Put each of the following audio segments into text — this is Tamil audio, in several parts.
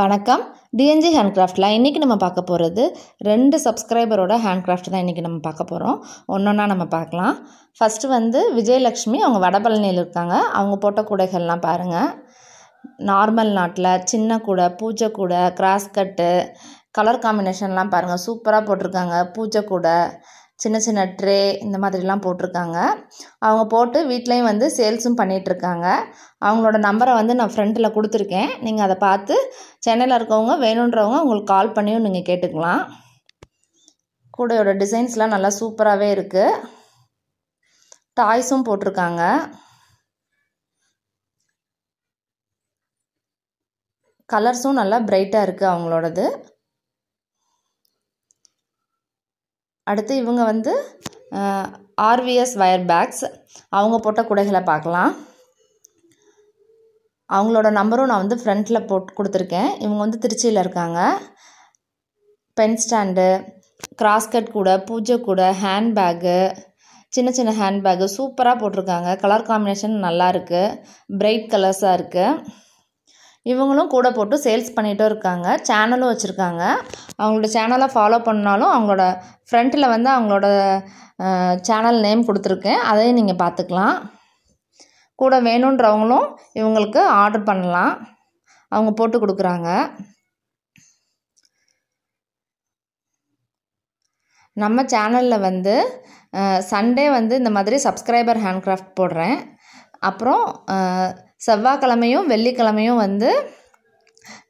வணக்கம் டிஎன்ஜி ஹேண்ட்கிராஃப்டில் இன்றைக்கி நம்ம பார்க்க போகிறது ரெண்டு சப்ஸ்கிரைபரோட ஹேண்ட்கிராஃப்ட் தான் இன்றைக்கி நம்ம பார்க்க போகிறோம் ஒன்றொன்னா நம்ம பார்க்கலாம் ஃபஸ்ட்டு வந்து விஜயலக்ஷ்மி அவங்க வடபழனியில் இருக்காங்க அவங்க போட்ட கூடைகள்லாம் பாருங்கள் நார்மல் நாட்டில் சின்ன கூடை பூஜை கூடை கிராஸ் கட்டு கலர் காம்பினேஷன்லாம் பாருங்கள் சூப்பராக போட்டிருக்காங்க பூஜை கூடை சின்ன சின்ன ட்ரே இந்த மாதிரிலாம் போட்டிருக்காங்க அவங்க போட்டு வீட்லேயும் வந்து சேல்ஸும் பண்ணிகிட்ருக்காங்க அவங்களோட நம்பரை வந்து நான் ஃப்ரெண்டில் கொடுத்துருக்கேன் நீங்கள் அதை பார்த்து சென்னையில் இருக்கவங்க வேணுன்றவங்க உங்களுக்கு கால் பண்ணியும் நீங்கள் கேட்டுக்கலாம் கூடையோட டிசைன்ஸ்லாம் நல்லா சூப்பராகவே இருக்குது டாய்ஸும் போட்டிருக்காங்க கலர்ஸும் நல்லா பிரைட்டாக இருக்குது அவங்களோடது அடுத்து இவங்க வந்து ஆர்விஎஸ் வயர் பேக்ஸ் அவங்க போட்ட குடைகளை பார்க்கலாம் அவங்களோட நம்பரும் நான் வந்து ஃப்ரண்ட்டில் போட்டு கொடுத்துருக்கேன் இவங்க வந்து திருச்சியில் இருக்காங்க பென் ஸ்டாண்டு கிராஸ்கட் கூட பூஜை கூட ஹேண்ட்பேக்கு சின்ன சின்ன ஹேண்ட்பேக்கு சூப்பராக போட்டிருக்காங்க கலர் காம்பினேஷன் நல்லா இருக்குது கலர்ஸாக இருக்குது இவங்களும் கூட போட்டு சேல்ஸ் பண்ணிகிட்டும் இருக்காங்க சேனலும் வச்சுருக்காங்க அவங்களோட சேனலை ஃபாலோ பண்ணாலும் அவங்களோட ஃப்ரண்ட்டில் வந்து அவங்களோட சேனல் நேம் கொடுத்துருக்கேன் அதையும் நீங்கள் பார்த்துக்கலாம் கூட வேணுன்றவங்களும் இவங்களுக்கு ஆர்டர் பண்ணலாம் அவங்க போட்டு கொடுக்குறாங்க நம்ம சேனலில் வந்து சண்டே வந்து இந்த மாதிரி சப்ஸ்கிரைபர் கிராஃப்ட் போடுறேன் அப்புறம் செவ்வாய்க்கிழமையும் வெள்ளிக்கிழமையும் வந்து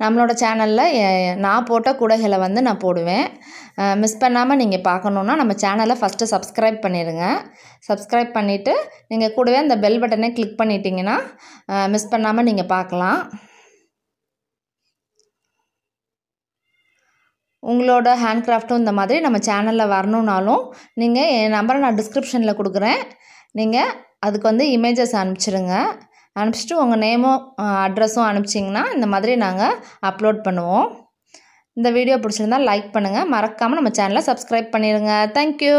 நம்மளோட சேனலில் நான் போட்ட கூடைகளை வந்து நான் போடுவேன் மிஸ் பண்ணாமல் நீங்கள் பார்க்கணுன்னா நம்ம சேனலை ஃபஸ்ட்டு சப்ஸ்கிரைப் பண்ணிடுங்க சப்ஸ்கிரைப் பண்ணிவிட்டு நீங்கள் கூடவே அந்த பெல் பட்டனை கிளிக் பண்ணிட்டீங்கன்னா மிஸ் பண்ணாமல் நீங்கள் பார்க்கலாம் உங்களோட ஹேண்ட் கிராஃப்ட்டும் இந்த மாதிரி நம்ம சேனலில் வரணுன்னாலும் நீங்கள் என் நம்பரை நான் டிஸ்கிரிப்ஷனில் கொடுக்குறேன் நீங்கள் அதுக்கு வந்து இமேஜஸ் அனுப்பிச்சிடுங்க அனுப்பிச்சிட்டு உங்கள் நேமும் அட்ரஸும் அனுப்பிச்சிங்கன்னா இந்த மாதிரி நாங்கள் அப்லோட் பண்ணுவோம் இந்த வீடியோ பிடிச்சிருந்தால் லைக் பண்ணுங்கள் மறக்காமல் நம்ம சேனலை சப்ஸ்கிரைப் பண்ணிடுங்க தேங்க்யூ